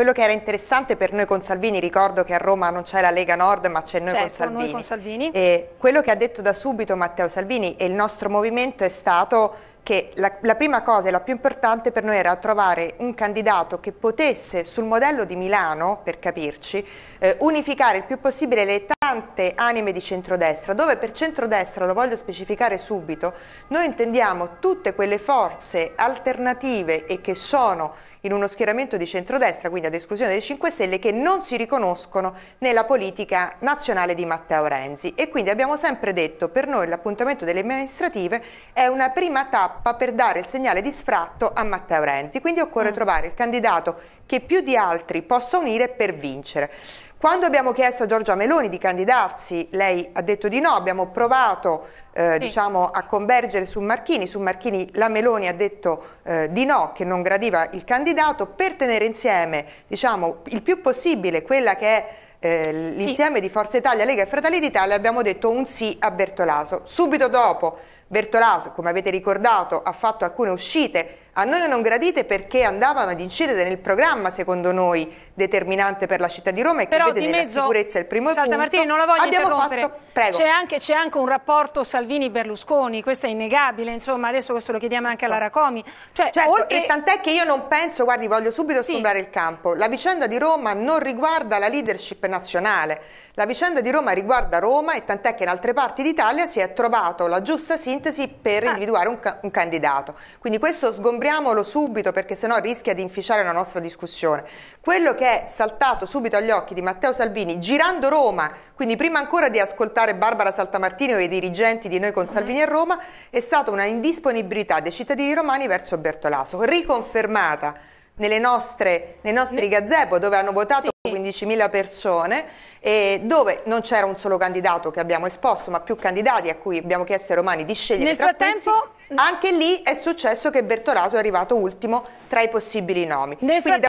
Quello che era interessante per noi con Salvini, ricordo che a Roma non c'è la Lega Nord ma c'è noi, certo, noi, con Salvini, e quello che ha detto da subito Matteo Salvini e il nostro movimento è stato che la, la prima cosa e la più importante per noi era trovare un candidato che potesse sul modello di Milano, per capirci, eh, unificare il più possibile le età tante anime di centrodestra, dove per centrodestra, lo voglio specificare subito, noi intendiamo tutte quelle forze alternative e che sono in uno schieramento di centrodestra, quindi ad esclusione dei 5 Stelle, che non si riconoscono nella politica nazionale di Matteo Renzi. E quindi abbiamo sempre detto, per noi l'appuntamento delle amministrative è una prima tappa per dare il segnale di sfratto a Matteo Renzi. Quindi occorre mm. trovare il candidato che più di altri possa unire per vincere. Quando abbiamo chiesto a Giorgia Meloni di candidarsi, lei ha detto di no, abbiamo provato eh, sì. diciamo, a convergere su Marchini, su Marchini la Meloni ha detto eh, di no, che non gradiva il candidato, per tenere insieme diciamo, il più possibile quella che è eh, l'insieme sì. di Forza Italia, Lega e Fratelli d'Italia, abbiamo detto un sì a Bertolaso. Subito dopo Bertolaso, come avete ricordato, ha fatto alcune uscite a noi non gradite perché andavano ad incidere nel programma secondo noi determinante per la città di Roma e che Però vede nella sicurezza il primo Salta punto. Martini, non la voglio Abbiamo interrompere. C'è anche, anche, un rapporto Salvini-Berlusconi, questo è innegabile, insomma, adesso questo lo chiediamo anche alla certo. Racomi. Cioè, certo, oltre... e tant'è che io non penso, guardi, voglio subito sì. sgombrare il campo, la vicenda di Roma non riguarda la leadership nazionale, la vicenda di Roma riguarda Roma e tant'è che in altre parti d'Italia si è trovato la giusta sintesi per ah. individuare un, ca un candidato. Quindi questo sgombriamolo subito perché sennò rischia di inficiare la nostra discussione. Quello che è saltato subito agli occhi di Matteo Salvini girando Roma, quindi prima ancora di ascoltare Barbara Saltamartino e i dirigenti di Noi con mm-hmm. Salvini a Roma, è stata una indisponibilità dei cittadini romani verso Bertolaso, riconfermata nostre, nei nostri gazebo dove hanno votato sì. 15.000 persone e dove non c'era un solo candidato che abbiamo esposto ma più candidati a cui abbiamo chiesto ai romani di scegliere Nel frattempo... Questi, anche lì è successo che Bertolaso è arrivato ultimo tra i possibili nomi. Nel Quindi